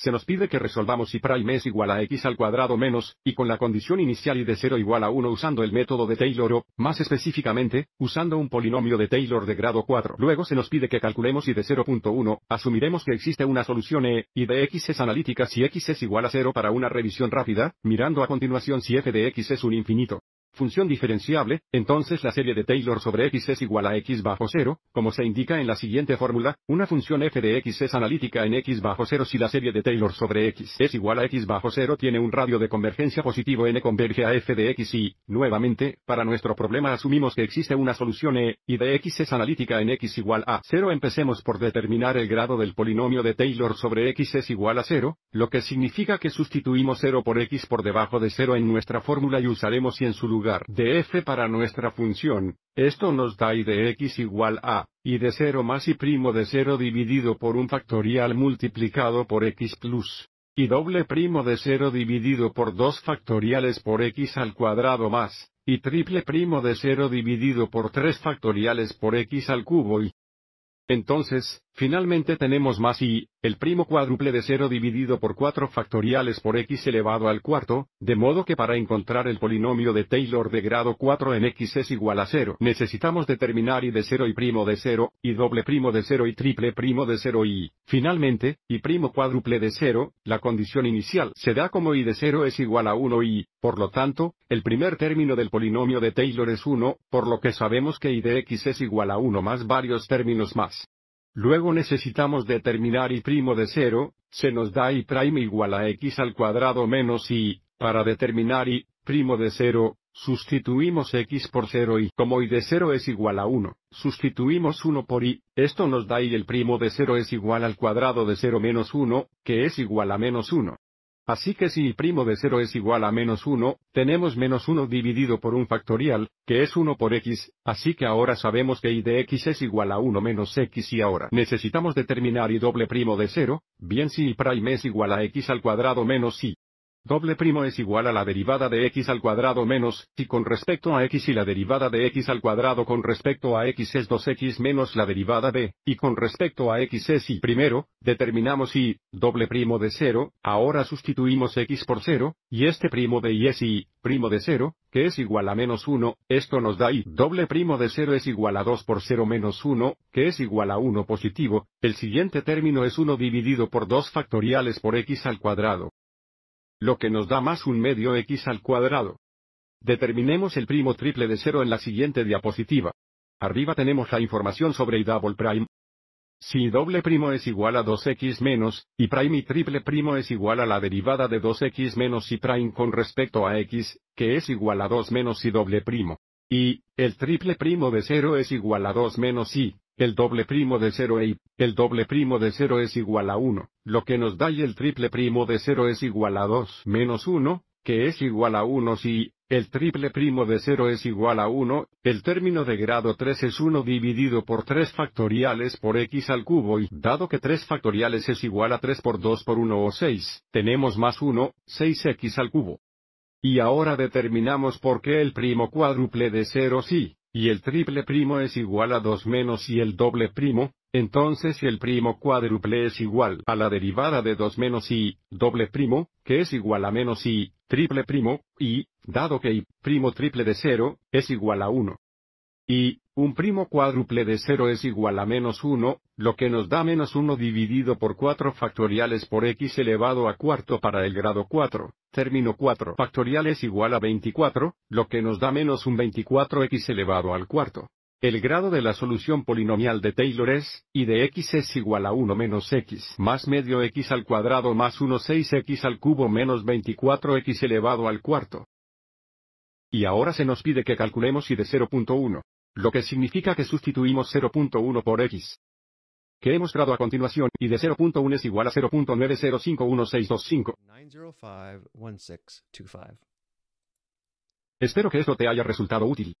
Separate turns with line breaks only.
se nos pide que resolvamos si prime es igual a x al cuadrado menos, y con la condición inicial y de 0 igual a 1 usando el método de Taylor o, más específicamente, usando un polinomio de Taylor de grado 4. Luego se nos pide que calculemos y de 0.1, asumiremos que existe una solución E, y de x es analítica si x es igual a 0 para una revisión rápida, mirando a continuación si f de x es un infinito función diferenciable, entonces la serie de Taylor sobre x es igual a x bajo 0, como se indica en la siguiente fórmula, una función f de x es analítica en x bajo 0 si la serie de Taylor sobre x es igual a x bajo 0 tiene un radio de convergencia positivo n converge a f de x y, nuevamente, para nuestro problema asumimos que existe una solución e, y de x es analítica en x igual a 0 empecemos por determinar el grado del polinomio de Taylor sobre x es igual a 0, lo que significa que sustituimos 0 por x por debajo de 0 en nuestra fórmula y usaremos y en su lugar de f para nuestra función, esto nos da y de x igual a, y de 0 más y primo de 0 dividido por un factorial multiplicado por x plus, y doble primo de 0 dividido por 2 factoriales por x al cuadrado más, y triple primo de 0 dividido por 3 factoriales por x al cubo y entonces, finalmente tenemos más y, el primo cuádruple de 0 dividido por 4 factoriales por x elevado al cuarto, de modo que para encontrar el polinomio de Taylor de grado 4 en x es igual a 0. Necesitamos determinar y de 0 y primo de 0, y doble primo de 0 y triple primo de 0 y, finalmente, y primo cuádruple de 0, la condición inicial se da como y de 0 es igual a 1 y, por lo tanto, el primer término del polinomio de Taylor es 1, por lo que sabemos que y de x es igual a 1 más varios términos más. Luego necesitamos determinar y' de 0, se nos da y' igual a x al cuadrado menos y, para determinar y' de 0, sustituimos x por 0 y como y de 0 es igual a 1, sustituimos 1 por y, esto nos da y el primo de 0 es igual al cuadrado de 0 menos 1, que es igual a menos 1. Así que si el primo de 0 es igual a menos 1, tenemos menos 1 dividido por un factorial, que es 1 por x, así que ahora sabemos que y de x es igual a 1 menos x y ahora necesitamos determinar y doble primo de 0, bien si i prime es igual a x al cuadrado menos y doble primo es igual a la derivada de x al cuadrado menos y con respecto a x y la derivada de x al cuadrado con respecto a x es 2x menos la derivada de y con respecto a x es y primero, determinamos y doble primo de 0, ahora sustituimos x por 0, y este primo de y es y primo de 0, que es igual a menos 1, esto nos da y doble primo de 0 es igual a 2 por 0 menos 1, que es igual a 1 positivo, el siguiente término es 1 dividido por 2 factoriales por x al cuadrado lo que nos da más un medio x al cuadrado. Determinemos el primo triple de cero en la siguiente diapositiva. Arriba tenemos la información sobre y double prime. Si doble primo es igual a 2x menos, y prime y triple primo es igual a la derivada de 2x menos y prime con respecto a x, que es igual a 2 menos y doble primo. Y, el triple primo de 0 es igual a 2 menos y, el doble primo de 0 y e el doble primo de 0 es igual a 1, lo que nos da y el triple primo de 0 es igual a 2 menos 1, que es igual a 1 si el triple primo de 0 es igual a 1, el término de grado 3 es 1 dividido por 3 factoriales por x al cubo y dado que 3 factoriales es igual a 3 por 2 por 1 o 6, tenemos más 1, 6x al cubo. Y ahora determinamos por qué el primo cuádruple de 0 sí, y el triple primo es igual a 2 menos y el doble primo, entonces el primo cuádruple es igual a la derivada de 2 menos y, doble primo, que es igual a menos y, triple primo, y, dado que y primo triple de 0, es igual a 1. Y, un primo cuádruple de 0 es igual a menos 1, lo que nos da menos 1 dividido por 4 factoriales por x elevado a cuarto para el grado 4. Término 4 factorial es igual a 24, lo que nos da menos un 24x elevado al cuarto. El grado de la solución polinomial de Taylor es, y de x es igual a 1 menos x más medio x al cuadrado más 1 6x al cubo menos 24x elevado al cuarto. Y ahora se nos pide que calculemos y de 0.1 lo que significa que sustituimos 0.1 por x que he mostrado a continuación y de 0.1 es igual a 0.9051625. Espero que esto te haya resultado útil.